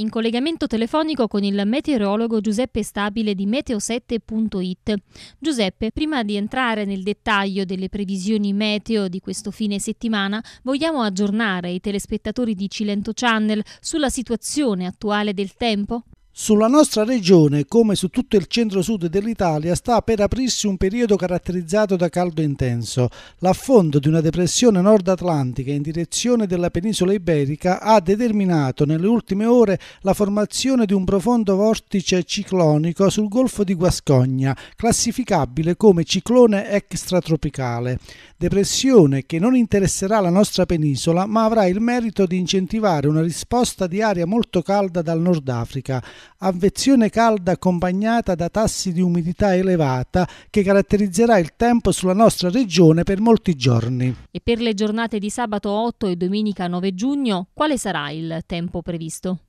in collegamento telefonico con il meteorologo Giuseppe Stabile di meteo7.it. Giuseppe, prima di entrare nel dettaglio delle previsioni meteo di questo fine settimana, vogliamo aggiornare i telespettatori di Cilento Channel sulla situazione attuale del tempo? Sulla nostra regione, come su tutto il centro-sud dell'Italia, sta per aprirsi un periodo caratterizzato da caldo intenso. L'affondo di una depressione nord-atlantica in direzione della penisola iberica ha determinato nelle ultime ore la formazione di un profondo vortice ciclonico sul Golfo di Guascogna, classificabile come ciclone extratropicale. Depressione che non interesserà la nostra penisola, ma avrà il merito di incentivare una risposta di aria molto calda dal Nord Africa avvezione calda accompagnata da tassi di umidità elevata che caratterizzerà il tempo sulla nostra regione per molti giorni. E per le giornate di sabato 8 e domenica 9 giugno, quale sarà il tempo previsto?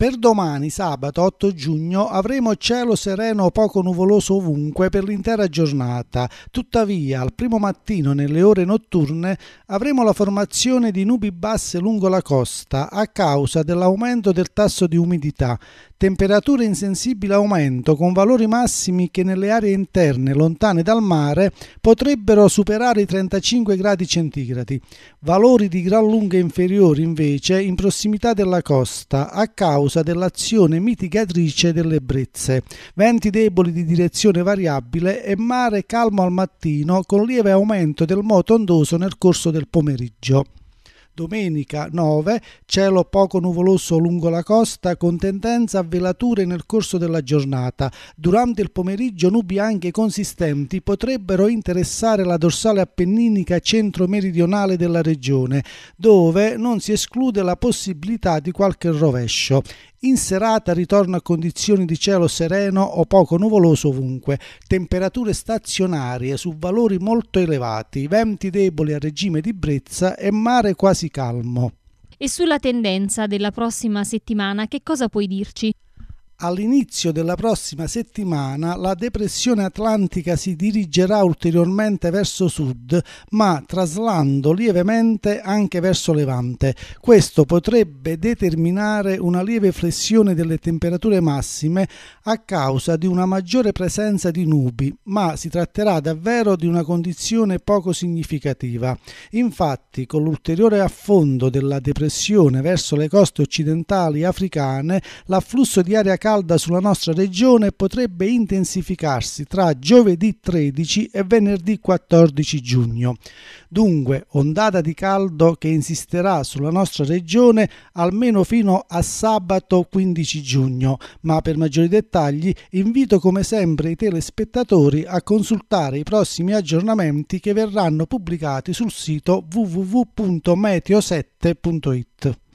Per domani, sabato 8 giugno, avremo cielo sereno poco nuvoloso ovunque per l'intera giornata. Tuttavia, al primo mattino, nelle ore notturne, avremo la formazione di nubi basse lungo la costa a causa dell'aumento del tasso di umidità, temperature in sensibile aumento con valori massimi che nelle aree interne lontane dal mare potrebbero superare i 35 gradi centigradi, valori di gran lunga inferiori invece in prossimità della costa a causa dell'azione mitigatrice delle brezze, venti deboli di direzione variabile e mare calmo al mattino con lieve aumento del moto ondoso nel corso del pomeriggio. Domenica 9, cielo poco nuvoloso lungo la costa con tendenza a velature nel corso della giornata. Durante il pomeriggio nubi anche consistenti potrebbero interessare la dorsale appenninica centro-meridionale della regione, dove non si esclude la possibilità di qualche rovescio. In serata ritorno a condizioni di cielo sereno o poco nuvoloso ovunque, temperature stazionarie su valori molto elevati, venti deboli a regime di brezza e mare quasi calmo. E sulla tendenza della prossima settimana che cosa puoi dirci? All'inizio della prossima settimana la depressione atlantica si dirigerà ulteriormente verso sud, ma traslando lievemente anche verso levante. Questo potrebbe determinare una lieve flessione delle temperature massime a causa di una maggiore presenza di nubi, ma si tratterà davvero di una condizione poco significativa. Infatti, con l'ulteriore affondo della depressione verso le coste occidentali africane, l'afflusso di aria calda calda sulla nostra regione potrebbe intensificarsi tra giovedì 13 e venerdì 14 giugno. Dunque, ondata di caldo che insisterà sulla nostra regione almeno fino a sabato 15 giugno, ma per maggiori dettagli invito come sempre i telespettatori a consultare i prossimi aggiornamenti che verranno pubblicati sul sito www.meteo7.it.